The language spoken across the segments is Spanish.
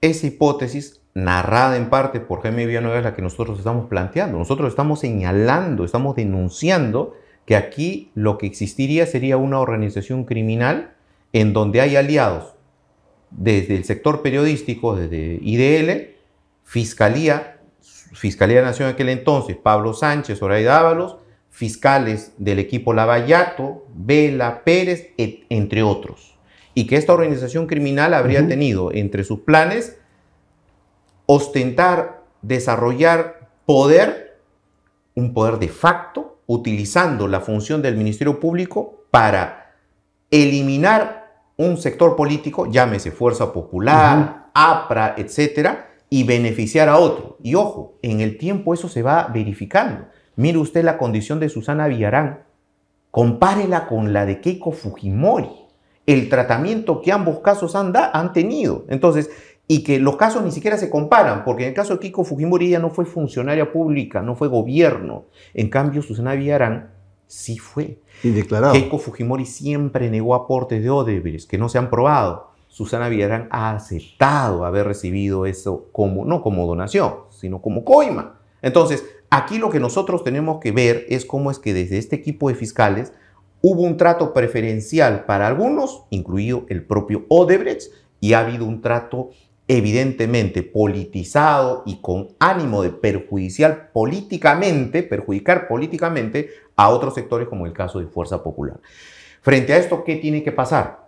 Esa hipótesis, narrada en parte por Jaime Villanueva, es la que nosotros estamos planteando. Nosotros estamos señalando, estamos denunciando que aquí lo que existiría sería una organización criminal en donde hay aliados desde el sector periodístico, desde IDL, Fiscalía, Fiscalía de Nación en aquel entonces, Pablo Sánchez, Zoraida Dávalos, fiscales del equipo Lavallato, Vela, Pérez, entre otros y que esta organización criminal habría tenido entre sus planes ostentar, desarrollar poder, un poder de facto, utilizando la función del Ministerio Público para eliminar un sector político, llámese Fuerza Popular, APRA, etcétera, y beneficiar a otro. Y ojo, en el tiempo eso se va verificando. Mire usted la condición de Susana Villarán, compárela con la de Keiko Fujimori el tratamiento que ambos casos han, han tenido. Entonces, y que los casos ni siquiera se comparan, porque en el caso de Kiko Fujimori ya no fue funcionaria pública, no fue gobierno. En cambio, Susana Villarán sí fue. Y declarado. Keiko Fujimori siempre negó aportes de Odebrecht que no se han probado. Susana Villarán ha aceptado haber recibido eso como, no como donación, sino como coima. Entonces, aquí lo que nosotros tenemos que ver es cómo es que desde este equipo de fiscales Hubo un trato preferencial para algunos, incluido el propio Odebrecht, y ha habido un trato evidentemente politizado y con ánimo de perjudicial políticamente, perjudicar políticamente a otros sectores como el caso de Fuerza Popular. Frente a esto, ¿qué tiene que pasar?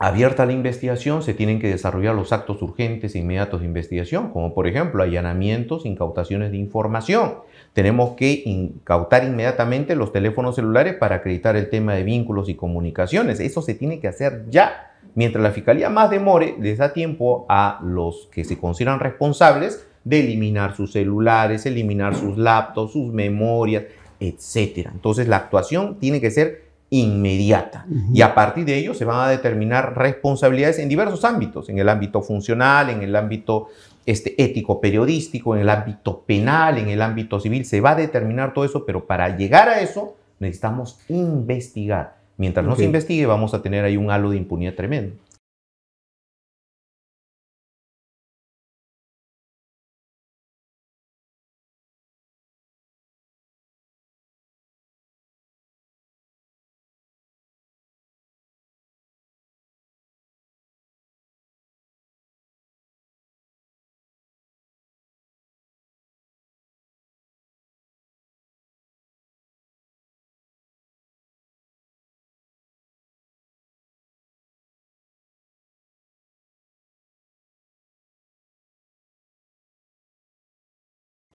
Abierta la investigación, se tienen que desarrollar los actos urgentes e inmediatos de investigación, como por ejemplo allanamientos, incautaciones de información. Tenemos que incautar inmediatamente los teléfonos celulares para acreditar el tema de vínculos y comunicaciones. Eso se tiene que hacer ya. Mientras la fiscalía más demore, les da tiempo a los que se consideran responsables de eliminar sus celulares, eliminar sus laptops, sus memorias, etc. Entonces la actuación tiene que ser inmediata. Y a partir de ello se van a determinar responsabilidades en diversos ámbitos, en el ámbito funcional, en el ámbito este, ético periodístico, en el ámbito penal, en el ámbito civil, se va a determinar todo eso, pero para llegar a eso necesitamos investigar. Mientras no se investigue vamos a tener ahí un halo de impunidad tremendo.